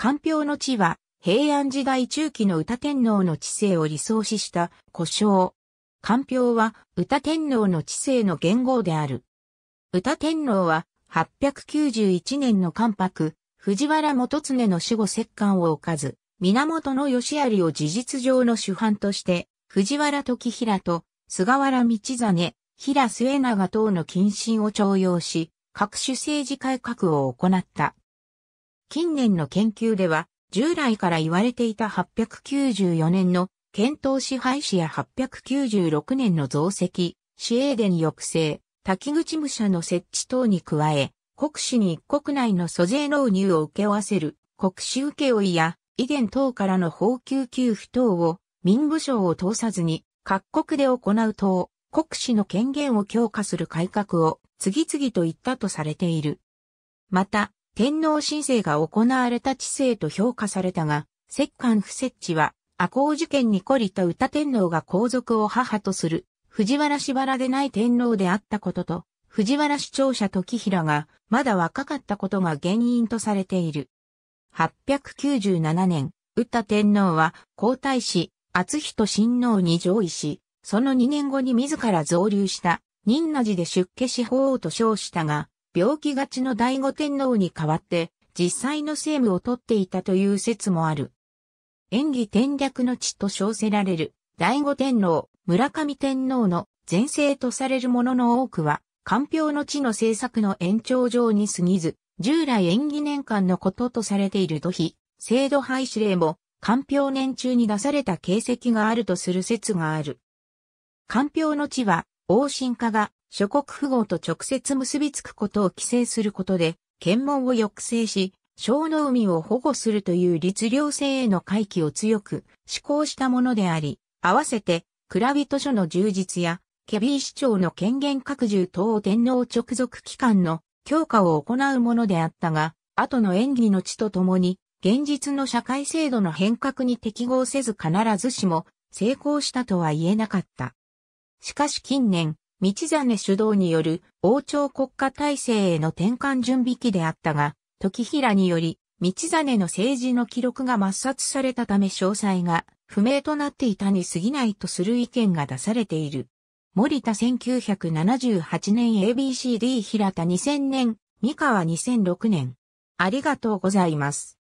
官票の地は、平安時代中期の歌天皇の知性を理想視した故障。官票は歌天皇の知性の元号である。歌天皇は891年の関白、藤原元常の死後折関を置かず、源義有を事実上の主犯として、藤原時平と菅原道真、平末永等の謹慎を徴用し、各種政治改革を行った。近年の研究では、従来から言われていた894年の検討支配史や896年の増積、市営電抑制、滝口武者の設置等に加え、国史に一国内の租税納入を受け負わせる国史請負や遺伝等からの法給給付等を民部省を通さずに各国で行う等、国史の権限を強化する改革を次々と言ったとされている。また、天皇申請が行われた治世と評価されたが、摂関不設置は、赤穂事件に懲りた歌天皇が皇族を母とする、藤原氏原でない天皇であったことと、藤原市張者時平が、まだ若かったことが原因とされている。897年、歌天皇は、皇太子、厚仁親王に上位し、その2年後に自ら増流した、仁和寺で出家し法王と称したが、病気がちの醍醐天皇に代わって実際の政務を取っていたという説もある。演技転略の地と称せられる醍醐天皇、村上天皇の前世とされるものの多くは、官票の地の政策の延長上に過ぎず、従来演技年間のこととされている土日、制度廃止令も、官票年中に出された形跡があるとする説がある。官票の地は、王神化が諸国富豪と直接結びつくことを規制することで、検問を抑制し、小の海を保護するという律令制への回帰を強く施行したものであり、合わせて、蔵人書の充実や、ケビー市長の権限拡充等天皇直属機関の強化を行うものであったが、後の演技の地とともに、現実の社会制度の変革に適合せず必ずしも成功したとは言えなかった。しかし近年、道真主導による王朝国家体制への転換準備期であったが、時平により、道真の政治の記録が抹殺されたため詳細が不明となっていたに過ぎないとする意見が出されている。森田1978年 ABCD 平田2000年、三河2006年。ありがとうございます。